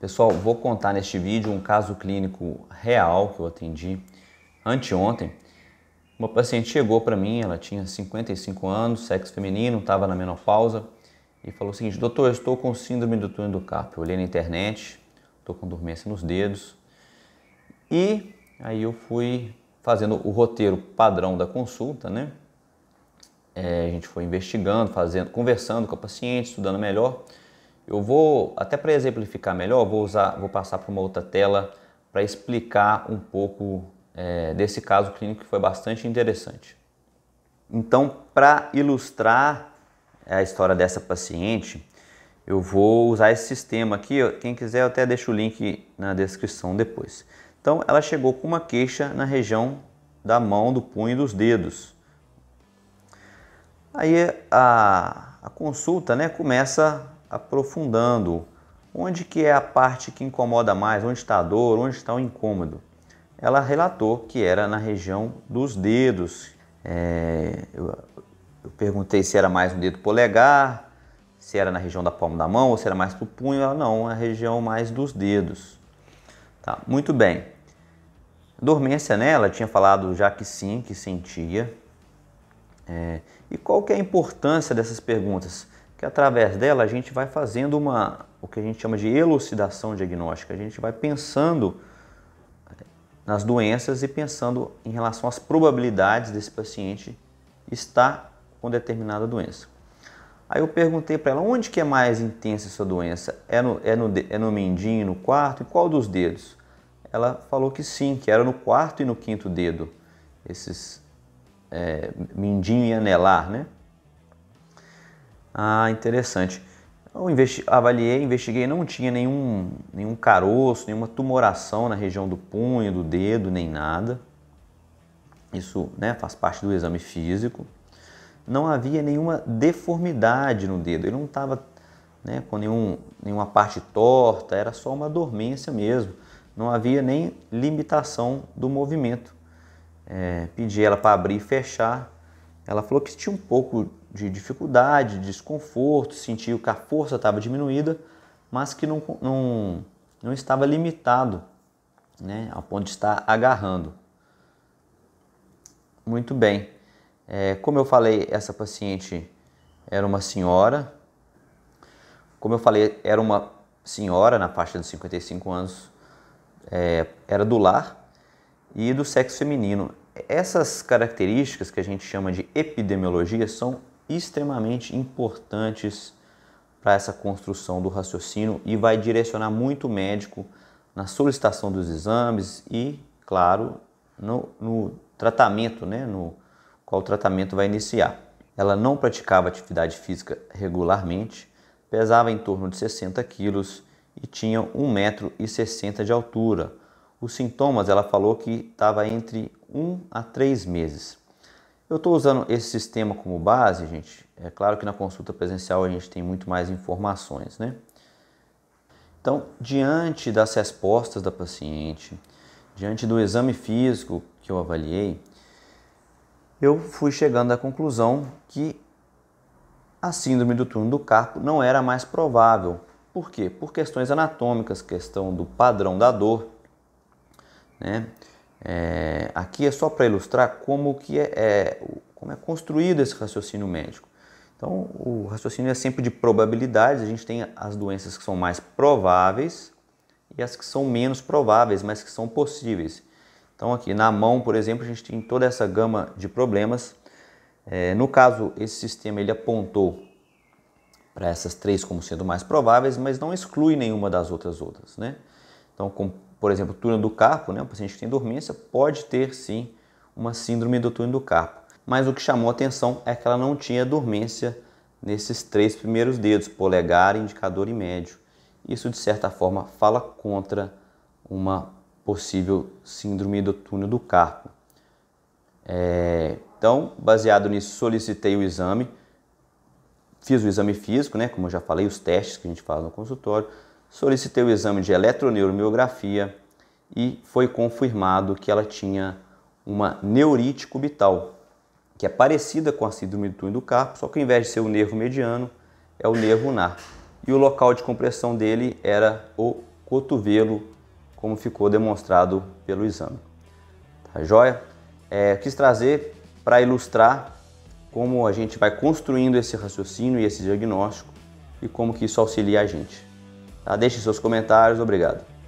Pessoal, vou contar neste vídeo um caso clínico real que eu atendi anteontem. Uma paciente chegou para mim, ela tinha 55 anos, sexo feminino, estava na menopausa e falou o seguinte: Doutor, eu estou com síndrome do túnel do carpo. Eu olhei na internet, estou com dormência nos dedos. E aí eu fui fazendo o roteiro padrão da consulta, né? É, a gente foi investigando, fazendo, conversando com a paciente, estudando melhor. Eu vou, até para exemplificar melhor, vou usar, vou passar para uma outra tela para explicar um pouco é, desse caso clínico que foi bastante interessante. Então, para ilustrar é, a história dessa paciente, eu vou usar esse sistema aqui. Quem quiser, eu até deixo o link na descrição depois. Então, ela chegou com uma queixa na região da mão, do punho e dos dedos. Aí a, a consulta né, começa aprofundando. Onde que é a parte que incomoda mais? Onde está a dor? Onde está o incômodo? Ela relatou que era na região dos dedos. É, eu, eu perguntei se era mais no dedo polegar, se era na região da palma da mão ou se era mais para o punho. Ela, não, a região mais dos dedos. Tá, muito bem. Dormência, né? Ela tinha falado já que sim, que sentia. É, e qual que é a importância dessas perguntas? que através dela a gente vai fazendo uma o que a gente chama de elucidação diagnóstica. A gente vai pensando nas doenças e pensando em relação às probabilidades desse paciente estar com determinada doença. Aí eu perguntei para ela onde que é mais intensa essa doença? É no, é, no, é no mindinho, no quarto? E qual dos dedos? Ela falou que sim, que era no quarto e no quinto dedo, esses é, mindinho e anelar, né? Ah, interessante. Eu investi avaliei, investiguei, não tinha nenhum, nenhum caroço, nenhuma tumoração na região do punho, do dedo, nem nada. Isso né, faz parte do exame físico. Não havia nenhuma deformidade no dedo, ele não estava né, com nenhum, nenhuma parte torta, era só uma dormência mesmo. Não havia nem limitação do movimento. É, pedi ela para abrir e fechar. Ela falou que tinha um pouco de dificuldade, de desconforto, sentiu que a força estava diminuída, mas que não, não, não estava limitado né, ao ponto de estar agarrando. Muito bem. É, como eu falei, essa paciente era uma senhora. Como eu falei, era uma senhora na faixa dos 55 anos, é, era do lar e do sexo feminino. Essas características que a gente chama de epidemiologia são extremamente importantes para essa construção do raciocínio e vai direcionar muito o médico na solicitação dos exames e, claro, no, no tratamento, né, no qual o tratamento vai iniciar. Ela não praticava atividade física regularmente, pesava em torno de 60 quilos e tinha 1,60m de altura. Os sintomas, ela falou que estava entre 1 a 3 meses. Eu estou usando esse sistema como base, gente. É claro que na consulta presencial a gente tem muito mais informações, né? Então, diante das respostas da paciente, diante do exame físico que eu avaliei, eu fui chegando à conclusão que a síndrome do túnel do carpo não era mais provável. Por quê? Por questões anatômicas, questão do padrão da dor, né? É, aqui é só para ilustrar como que é, é, como é construído esse raciocínio médico. Então, o raciocínio é sempre de probabilidades. A gente tem as doenças que são mais prováveis e as que são menos prováveis, mas que são possíveis. Então, aqui na mão, por exemplo, a gente tem toda essa gama de problemas. É, no caso, esse sistema ele apontou para essas três como sendo mais prováveis, mas não exclui nenhuma das outras outras, né? Então, com por exemplo, túnel do carpo, né, um paciente que tem dormência pode ter sim uma síndrome do túnel do carpo. Mas o que chamou atenção é que ela não tinha dormência nesses três primeiros dedos, polegar, indicador e médio. Isso de certa forma fala contra uma possível síndrome do túnel do carpo. É, então, baseado nisso, solicitei o exame, fiz o exame físico, né, como eu já falei, os testes que a gente faz no consultório, solicitei o exame de eletroneuromiografia e foi confirmado que ela tinha uma neurite cubital, que é parecida com a síndrome do túnel do carpo, só que ao invés de ser o nervo mediano, é o nervo ulnar. E o local de compressão dele era o cotovelo, como ficou demonstrado pelo exame. Tá joia? É, quis trazer para ilustrar como a gente vai construindo esse raciocínio e esse diagnóstico e como que isso auxilia a gente. Tá? Deixe seus comentários, obrigado.